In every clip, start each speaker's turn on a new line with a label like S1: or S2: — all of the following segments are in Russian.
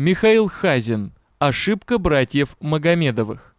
S1: Михаил Хазин. Ошибка братьев Магомедовых.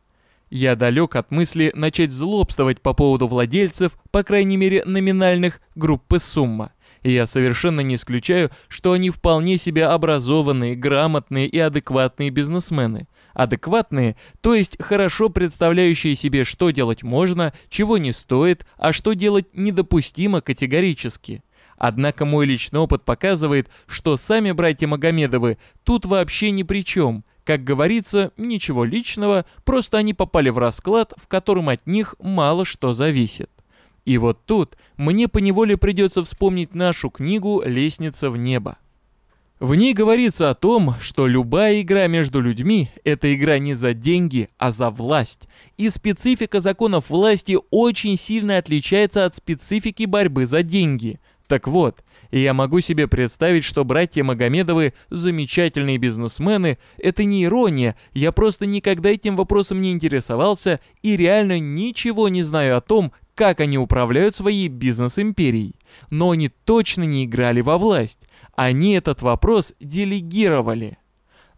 S1: Я далек от мысли начать злобствовать по поводу владельцев, по крайней мере номинальных, группы «Сумма». И я совершенно не исключаю, что они вполне себе образованные, грамотные и адекватные бизнесмены. Адекватные, то есть хорошо представляющие себе, что делать можно, чего не стоит, а что делать недопустимо категорически. Однако мой личный опыт показывает, что сами братья Магомедовы тут вообще ни при чем. Как говорится, ничего личного, просто они попали в расклад, в котором от них мало что зависит. И вот тут мне поневоле придется вспомнить нашу книгу «Лестница в небо». В ней говорится о том, что любая игра между людьми – это игра не за деньги, а за власть. И специфика законов власти очень сильно отличается от специфики борьбы за деньги – так вот, я могу себе представить, что братья Магомедовы – замечательные бизнесмены. Это не ирония, я просто никогда этим вопросом не интересовался и реально ничего не знаю о том, как они управляют своей бизнес-империей. Но они точно не играли во власть. Они этот вопрос делегировали.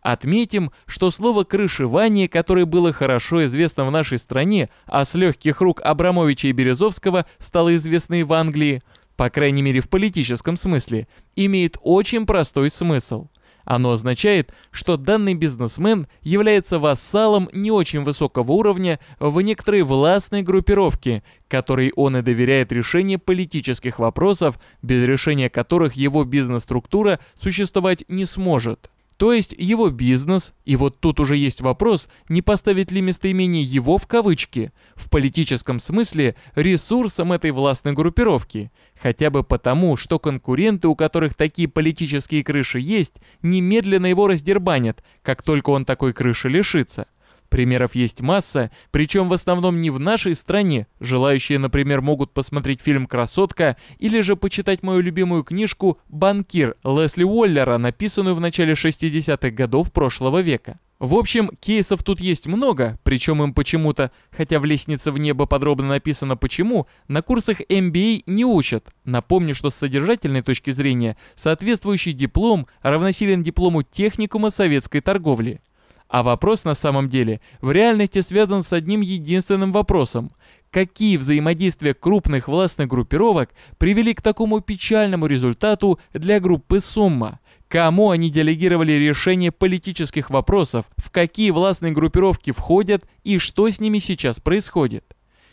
S1: Отметим, что слово «крышевание», которое было хорошо известно в нашей стране, а с легких рук Абрамовича и Березовского стало известно и в Англии – по крайней мере в политическом смысле, имеет очень простой смысл. Оно означает, что данный бизнесмен является вассалом не очень высокого уровня в некоторой властной группировке, которой он и доверяет решение политических вопросов, без решения которых его бизнес-структура существовать не сможет. То есть его бизнес, и вот тут уже есть вопрос, не поставит ли местоимение «его» в кавычки, в политическом смысле ресурсом этой властной группировки, хотя бы потому, что конкуренты, у которых такие политические крыши есть, немедленно его раздербанят, как только он такой крыши лишится. Примеров есть масса, причем в основном не в нашей стране. Желающие, например, могут посмотреть фильм «Красотка» или же почитать мою любимую книжку «Банкир» Лесли Уоллера, написанную в начале 60-х годов прошлого века. В общем, кейсов тут есть много, причем им почему-то, хотя в «Лестнице в небо» подробно написано почему, на курсах MBA а не учат. Напомню, что с содержательной точки зрения соответствующий диплом равносилен диплому техникума советской торговли. А вопрос на самом деле в реальности связан с одним единственным вопросом. Какие взаимодействия крупных властных группировок привели к такому печальному результату для группы «Сумма»? Кому они делегировали решение политических вопросов, в какие властные группировки входят и что с ними сейчас происходит?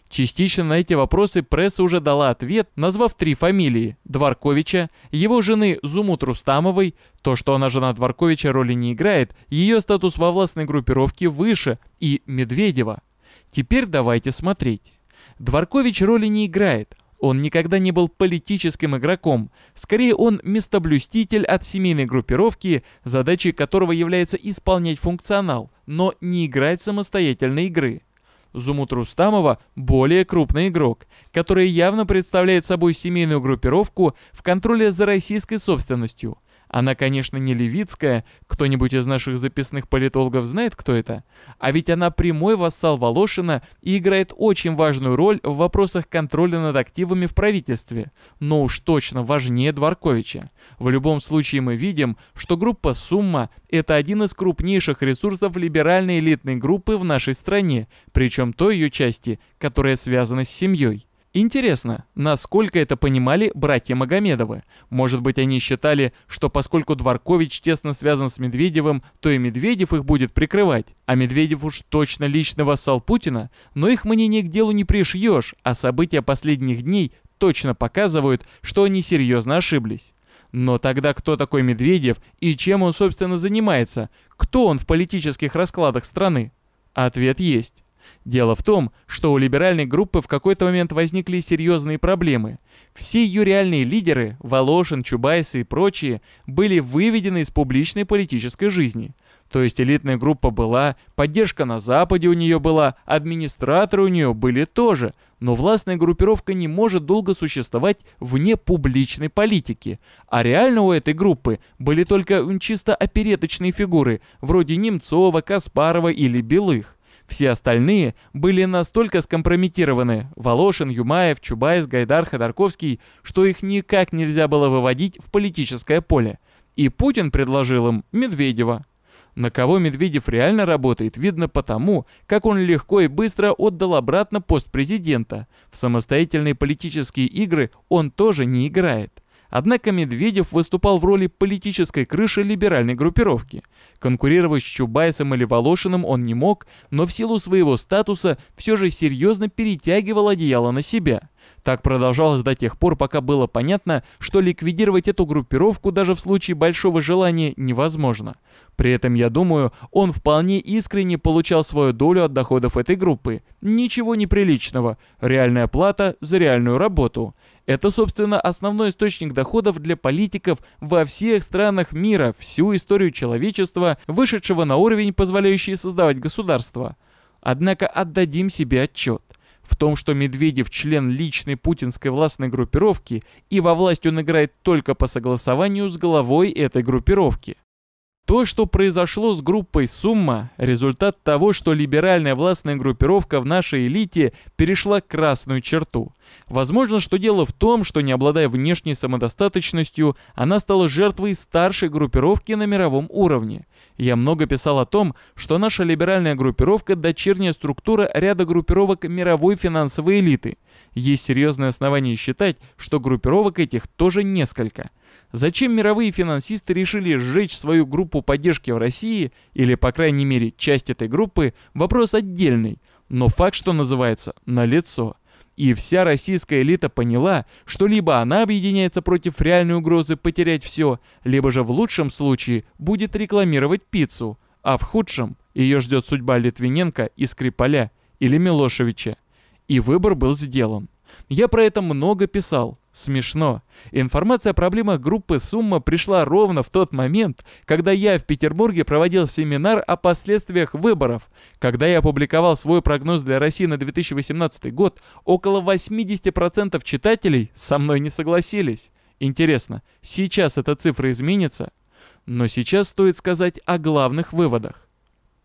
S1: Частично на эти вопросы пресса уже дала ответ, назвав три фамилии – Дворковича, его жены Зумут Рустамовой, то, что она жена Дворковича роли не играет, ее статус во властной группировке выше, и Медведева. Теперь давайте смотреть. Дворкович роли не играет, он никогда не был политическим игроком, скорее он местоблюститель от семейной группировки, задачей которого является исполнять функционал, но не играть самостоятельной игры – Зумут Рустамова – более крупный игрок, который явно представляет собой семейную группировку в контроле за российской собственностью – она, конечно, не левицкая, кто-нибудь из наших записных политологов знает, кто это? А ведь она прямой вассал Волошина и играет очень важную роль в вопросах контроля над активами в правительстве, но уж точно важнее Дворковича. В любом случае мы видим, что группа «Сумма» — это один из крупнейших ресурсов либеральной элитной группы в нашей стране, причем той ее части, которая связана с семьей. Интересно, насколько это понимали братья Магомедовы? Может быть, они считали, что поскольку Дворкович тесно связан с Медведевым, то и Медведев их будет прикрывать. А Медведев уж точно лично вассал Путина, но их мнение к делу не пришьешь, а события последних дней точно показывают, что они серьезно ошиблись. Но тогда кто такой Медведев и чем он, собственно, занимается? Кто он в политических раскладах страны? Ответ есть. Дело в том, что у либеральной группы в какой-то момент возникли серьезные проблемы. Все ее реальные лидеры, Волошин, Чубайс и прочие, были выведены из публичной политической жизни. То есть элитная группа была, поддержка на Западе у нее была, администраторы у нее были тоже, но властная группировка не может долго существовать вне публичной политики. А реально у этой группы были только чисто опереточные фигуры, вроде Немцова, Каспарова или Белых. Все остальные были настолько скомпрометированы – Волошин, Юмаев, Чубайс, Гайдар, Ходорковский, что их никак нельзя было выводить в политическое поле. И Путин предложил им Медведева. На кого Медведев реально работает, видно потому, как он легко и быстро отдал обратно пост президента. В самостоятельные политические игры он тоже не играет. Однако Медведев выступал в роли политической крыши либеральной группировки. Конкурировать с Чубайсом или Волошиным он не мог, но в силу своего статуса все же серьезно перетягивал одеяло на себя – так продолжалось до тех пор, пока было понятно, что ликвидировать эту группировку даже в случае большого желания невозможно. При этом, я думаю, он вполне искренне получал свою долю от доходов этой группы. Ничего неприличного. Реальная плата за реальную работу. Это, собственно, основной источник доходов для политиков во всех странах мира, всю историю человечества, вышедшего на уровень, позволяющий создавать государство. Однако отдадим себе отчет – в том, что Медведев член личной путинской властной группировки, и во власть он играет только по согласованию с главой этой группировки. То, что произошло с группой «Сумма» – результат того, что либеральная властная группировка в нашей элите перешла красную черту. Возможно, что дело в том, что не обладая внешней самодостаточностью, она стала жертвой старшей группировки на мировом уровне. Я много писал о том, что наша либеральная группировка – дочерняя структура ряда группировок мировой финансовой элиты. Есть серьезные основания считать, что группировок этих тоже несколько – Зачем мировые финансисты решили сжечь свою группу поддержки в России, или, по крайней мере, часть этой группы, вопрос отдельный, но факт, что называется, налицо. И вся российская элита поняла, что либо она объединяется против реальной угрозы потерять все, либо же в лучшем случае будет рекламировать пиццу, а в худшем ее ждет судьба Литвиненко и Скрипаля или Милошевича. И выбор был сделан. Я про это много писал, Смешно. Информация о проблемах группы «Сумма» пришла ровно в тот момент, когда я в Петербурге проводил семинар о последствиях выборов. Когда я опубликовал свой прогноз для России на 2018 год, около 80% читателей со мной не согласились. Интересно, сейчас эта цифра изменится? Но сейчас стоит сказать о главных выводах.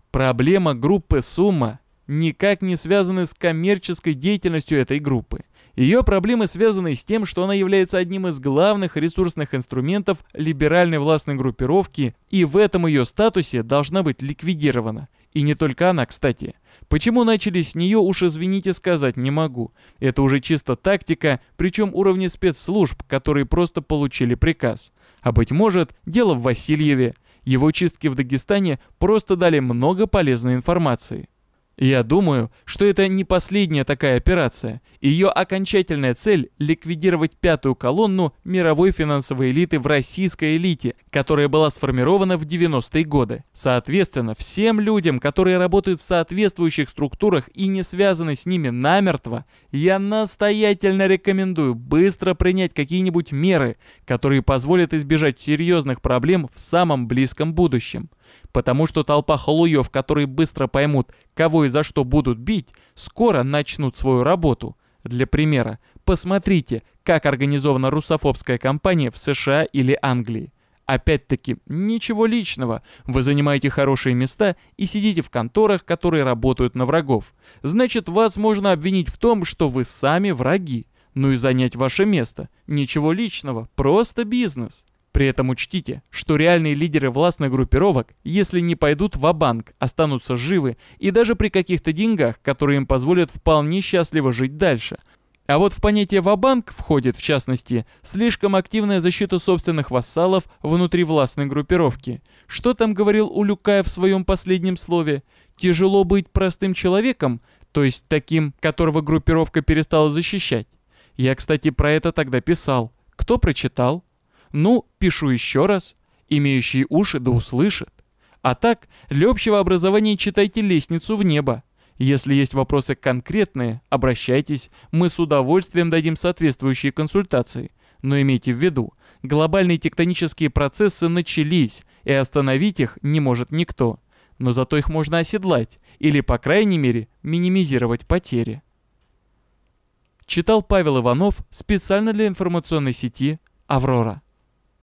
S1: Проблема группы «Сумма» никак не связаны с коммерческой деятельностью этой группы. Ее проблемы связаны с тем, что она является одним из главных ресурсных инструментов либеральной властной группировки и в этом ее статусе должна быть ликвидирована. И не только она, кстати. Почему начали с нее, уж извините сказать не могу. Это уже чисто тактика, причем уровня спецслужб, которые просто получили приказ. А быть может, дело в Васильеве. Его чистки в Дагестане просто дали много полезной информации. Я думаю, что это не последняя такая операция, ее окончательная цель – ликвидировать пятую колонну мировой финансовой элиты в российской элите, которая была сформирована в 90-е годы. Соответственно, всем людям, которые работают в соответствующих структурах и не связаны с ними намертво, я настоятельно рекомендую быстро принять какие-нибудь меры, которые позволят избежать серьезных проблем в самом близком будущем. Потому что толпа холуев, которые быстро поймут, кого и за что будут бить, скоро начнут свою работу – для примера, посмотрите, как организована русофобская кампания в США или Англии. Опять-таки, ничего личного. Вы занимаете хорошие места и сидите в конторах, которые работают на врагов. Значит, вас можно обвинить в том, что вы сами враги. Ну и занять ваше место. Ничего личного, просто бизнес. При этом учтите, что реальные лидеры властных группировок, если не пойдут в банк останутся живы и даже при каких-то деньгах, которые им позволят вполне счастливо жить дальше. А вот в понятие «вабанк» входит, в частности, слишком активная защита собственных вассалов внутри властной группировки. Что там говорил Улюкаев в своем последнем слове? «Тяжело быть простым человеком», то есть таким, которого группировка перестала защищать. Я, кстати, про это тогда писал. Кто прочитал? Ну, пишу еще раз. Имеющие уши да услышат. А так, для общего образования читайте лестницу в небо. Если есть вопросы конкретные, обращайтесь, мы с удовольствием дадим соответствующие консультации. Но имейте в виду, глобальные тектонические процессы начались, и остановить их не может никто. Но зато их можно оседлать, или, по крайней мере, минимизировать потери. Читал Павел Иванов специально для информационной сети «Аврора».